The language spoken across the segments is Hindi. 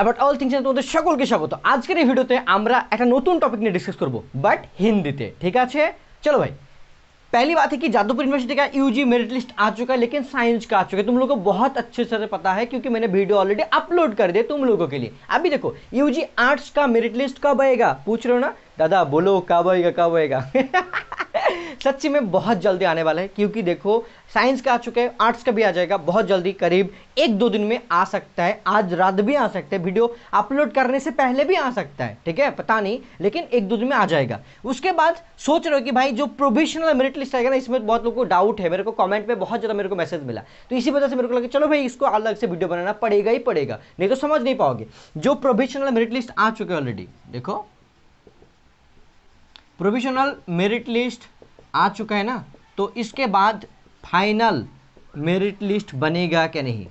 अबाउट অল থিংস तुम्हारे सकल के स्वागत आज के भिडियोते एक नतून टपिक नहीं डिसकस करब बाट हिंदी ठीक है चलो भाई पहली बात है कि जादवपुर यूनिवर्सिटी का यूजी मेरिट लिस्ट आ चुका है लेकिन साइंस का आ चुका है तुम लोगों को बहुत अच्छे से पता है क्योंकि मैंने वीडियो ऑलरेडी अपलोड कर दिया तुम लोगों के लिए अभी देखो यूजी आर्ट्स का मेरिट लिस्ट कब आएगा पूछ रहे हो ना दादा बोलो कब आएगा कब आएगा सच्ची में बहुत जल्दी आने वाला है क्योंकि देखो साइंस का आ चुका है आर्ट्स का भी आ जाएगा बहुत जल्दी करीब एक दो दिन में आ सकता है आज रात भी आ सकता है वीडियो अपलोड करने से पहले भी आ सकता है ठीक है पता नहीं लेकिन एक दो दिन में आ जाएगा उसके बाद सोच रहे हो कि भाई जो प्रोविशनल मेरिट लिस्ट आएगा ना इसमें बहुत लोग को डाउट है मेरे को कमेंट में बहुत ज़्यादा मेरे को मैसेज मिला तो इसी वजह से मेरे को लगा चलो भाई इसको अलग से वीडियो बनाना पड़ेगा ही पड़ेगा नहीं तो समझ नहीं पाओगे जो प्रोविशनल मेरिट लिस्ट आ चुके ऑलरेडी देखो प्रोविशनल मेरिट लिस्ट आ चुका है ना तो इसके बाद फाइनल मेरिट लिस्ट बनेगा क्या नहीं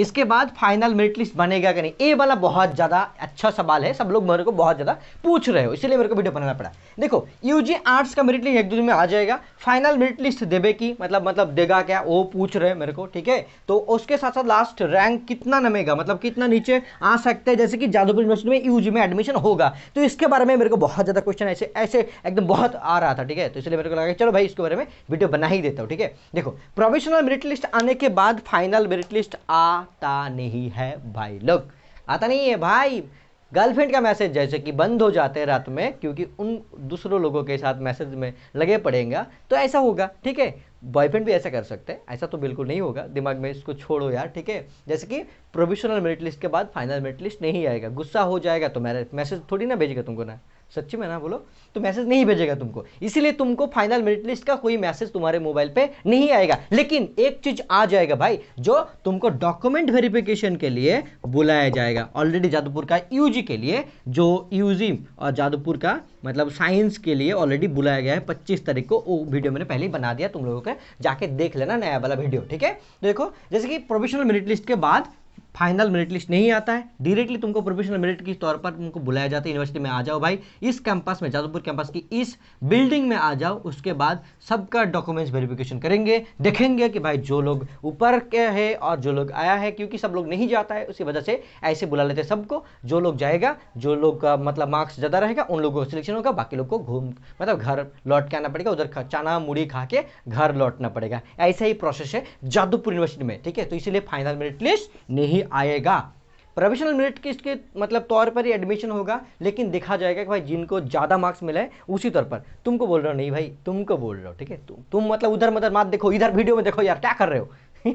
इसके बाद फाइनल मेरिट लिस्ट बनेगा कि नहीं ए वाला बहुत ज़्यादा अच्छा सवाल है सब लोग मेरे को बहुत ज़्यादा पूछ रहे हो इसलिए मेरे को वीडियो बनाना पड़ा देखो यूजी आर्ट्स का मेरिट लिस्ट एक दो दिन में आ जाएगा फाइनल मेरिट लिस्ट देवे की मतलब मतलब देगा क्या वो पूछ रहे मेरे को ठीक है तो उसके साथ साथ लास्ट रैंक कितना नमेगा मतलब कितना नीचे आ सकता है जैसे कि जादवपुर यूनिवर्सिटी में यूजी में एडमिशन होगा तो इसके बारे में मेरे को बहुत ज़्यादा क्वेश्चन ऐसे ऐसे एकदम बहुत आ रहा था ठीक है तो इसलिए मेरे को लगा चलो भाई इसके बारे में वीडियो बना ही देता हूँ ठीक है देखो प्रोफेशनल मेरिट लिस्ट आने के बाद फाइनल मेरिट लिस्ट आ आता नहीं है भाई लोग आता नहीं है भाई गर्लफ्रेंड का मैसेज जैसे कि बंद हो जाते हैं रात में क्योंकि उन दूसरों लोगों के साथ मैसेज में लगे पड़ेगा तो ऐसा होगा ठीक है बॉयफ्रेंड भी ऐसा कर सकते हैं ऐसा तो बिल्कुल नहीं होगा दिमाग में इसको छोड़ो यार ठीक है जैसे कि प्रोविशनल मेरिट लिस्ट के बाद फाइनल मेरिट लिस्ट नहीं आएगा गुस्सा हो जाएगा तो मैसेज थोड़ी ना भेजेगा तुमको ना सच्ची में ना बोलो तो मैसेज नहीं भेजेगा तुमको इसीलिए तुमको फाइनल मेरिट लिस्ट का कोई मैसेज तुम्हारे मोबाइल पे नहीं आएगा लेकिन एक चीज आ जाएगा भाई जो तुमको डॉक्यूमेंट वेरिफिकेशन के लिए बुलाया जाएगा ऑलरेडी जादवपुर का यूजी के लिए जो यूजी और जादवपुर का मतलब साइंस के लिए ऑलरेडी बुलाया गया है पच्चीस तारीख को वो वीडियो मैंने पहले ही बना दिया तुम लोगों के जाके देख लेना नया वाला वीडियो ठीक है तो देखो जैसे कि प्रोफेशनल मेरिट लिस्ट के बाद फाइनल मेरिट लिस्ट नहीं आता है डायरेक्टली तुमको प्रोफेशनल मेरिट के तौर पर तुमको बुलाया जाता है यूनिवर्सिटी में आ जाओ भाई इस कैंपस में जादवपुर कैंपस की इस बिल्डिंग में आ जाओ उसके बाद सबका डॉक्यूमेंट्स वेरिफिकेशन करेंगे देखेंगे कि भाई जो लोग ऊपर के है और जो लोग आया है क्योंकि सब लोग नहीं जाता है उसकी वजह से ऐसे बुला लेते हैं सबको जो लोग जाएगा जो लोग का मतलब मार्क्स ज़्यादा रहेगा उन लोगों का सिलेक्शन होगा बाकी लोग को घूम मतलब घर लौट के आना पड़ेगा उधर चना मुड़ी खा के घर लौटना पड़ेगा ऐसा ही प्रोसेस है जादवपुर यूनिवर्सिटी में ठीक है तो इसीलिए फाइनल मेरिट लिस्ट नहीं आएगा प्रोफेशनल मेरिट लिस्ट के मतलब तौर पर ही एडमिशन होगा लेकिन देखा जाएगा कि भाई जिनको ज़्यादा मार्क्स मिला है उसी तौर पर तुमको बोल रहा हो नहीं भाई तुमको बोल रहा हो ठीक है तुम तुम मतलब उधर मतलब मत देखो इधर वीडियो में देखो यार क्या कर रहे हो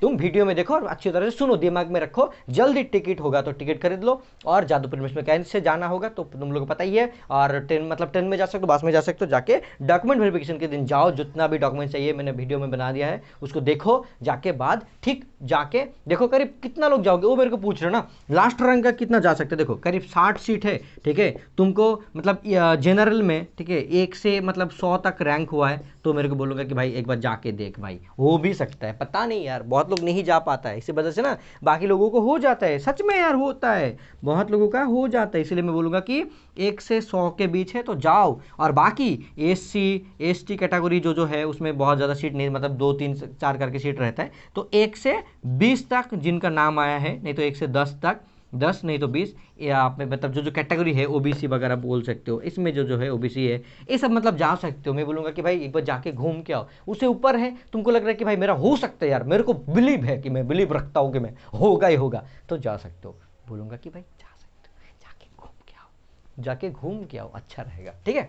तुम वीडियो में देखो और अच्छी तरह से सुनो दिमाग में रखो जल्दी टिकट होगा तो टिकट खरीद लो और जादूपुर में कैंस से जाना होगा तो तुम लोग को पता ही है और ट्रेन मतलब ट्रेन में जा सकते हो बस में जा सकते हो जाके डॉक्यूमेंट वेरिफिकेशन के दिन जाओ जितना भी डॉक्यूमेंट चाहिए मैंने वीडियो में बना दिया है उसको देखो जाके बाद ठीक जाके देखो करीब कितना लोग जाओगे वो मेरे को पूछ रहे ना लास्ट रैंक का कितना जा सकते देखो करीब साठ सीट है ठीक है तुमको मतलब जनरल में ठीक है एक से मतलब सौ तक रैंक हुआ है तो मेरे को बोलूँगा कि भाई एक बार जाके देख भाई हो भी सकता है पता नहीं यार बहुत लोग नहीं जा पाता है इसी वजह से ना बाकी लोगों को हो जाता है सच में यार होता है बहुत लोगों का हो जाता है इसलिए मैं बोलूँगा कि एक से सौ के बीच है तो जाओ और बाकी S C S T category जो जो है उसमें बहुत ज़्यादा सीट नहीं मतलब दो तीन चार करके सीट रहता है तो एक से बीस तक जिनका नाम आया है नहीं तो एक से दस तक दस नहीं तो बीस या आप में मतलब जो जो कैटेगरी है ओबीसी वगैरह बोल सकते हो इसमें जो जो है ओबीसी है ये सब मतलब जा सकते हो मैं बोलूँगा कि भाई एक बार जाके घूम के आओ उससे ऊपर है तुमको लग रहा है कि भाई मेरा हो सकता है यार मेरे को बिलीव है कि मैं बिलीव रखता हूँ कि मैं होगा ही होगा तो जा सकते हो बोलूँगा कि भाई जा सकते हो जाके घूम के आओ जाके घूम के आओ अच्छा रहेगा ठीक है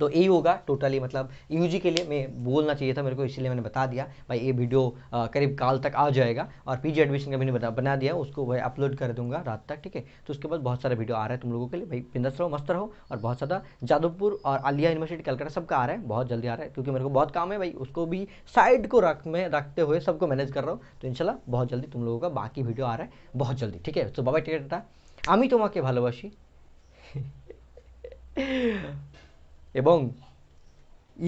तो ए होगा टोटली मतलब यूजी के लिए मैं बोलना चाहिए था मेरे को इसलिए मैंने बता दिया भाई ये वीडियो करीब काल तक आ जाएगा और पीजी एडमिशन का मैंने बता बना दिया उसको भाई अपलोड कर दूंगा रात तक ठीक है तो उसके बाद बहुत सारे वीडियो आ रहे हैं तुम लोगों के लिए भाई बिंदस रहो मस्त रहो और बहुत ज़्यादा जादवपुर और आलिया यूनिवर्सिटी कलकत्ता सबका आ रहा है बहुत जल्दी आ रहा है क्योंकि मेरे को बहुत काम है भाई उसको भी साइड को रख में रखते हुए सबको मैनेज कर रहा हूँ तो इनशाला बहुत जल्दी तुम लोगों का बाकी वीडियो आ रहा है बहुत जल्दी ठीक है तो बाबा था अमी তোমাকে भलोबासी এবং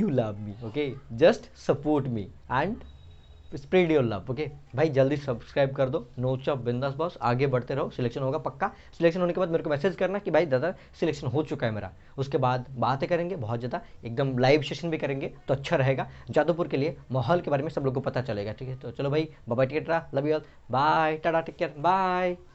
you love me okay just support me and spread your love okay भाई जल्दी सब्सक्राइब कर दो नो चॉप बिंदास बॉस आगे बढ़ते रहो सिलेक्शन होगा पक्का सिलेक्शन होने के बाद मेरे को मैसेज करना कि भाई दादा सिलेक्शन हो चुका है मेरा उसके बाद बातें करेंगे बहुत ज़्यादा एकदम लाइव सेशन भी करेंगे तो अच्छा रहेगा जादवपुर के लिए माहौल के बारे में सब लोग को पता चलेगा ठीक है तो चलो भाई बाबा टिकट रहा love you all bye tata टिकट बाय